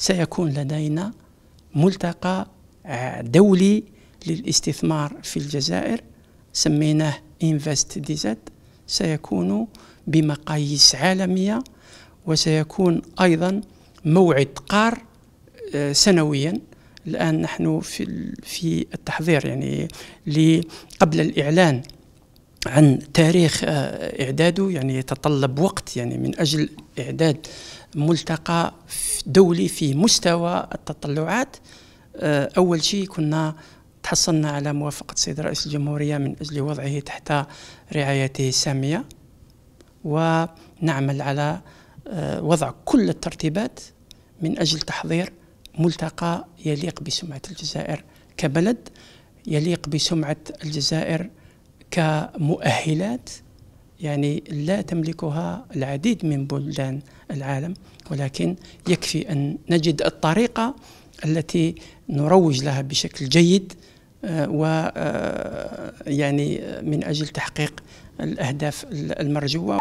سيكون لدينا ملتقى آه، دولي للاستثمار في الجزائر سميناه انفست دي زد سيكون بمقاييس عالمية وسيكون أيضا موعد قار آه، سنويا الآن نحن في التحضير يعني قبل الإعلان عن تاريخ آه، إعداده يعني يتطلب وقت يعني من أجل إعداد ملتقى دولي في مستوى التطلعات آه، أول شيء كنا تحصلنا على موافقة السيد رئيس الجمهورية من أجل وضعه تحت رعايته السامية ونعمل على آه، وضع كل الترتيبات من أجل تحضير ملتقى يليق بسمعة الجزائر كبلد يليق بسمعة الجزائر كمؤهلات يعني لا تملكها العديد من بلدان العالم ولكن يكفي أن نجد الطريقة التي نروج لها بشكل جيد آه، و آه، يعني من أجل تحقيق الأهداف المرجوة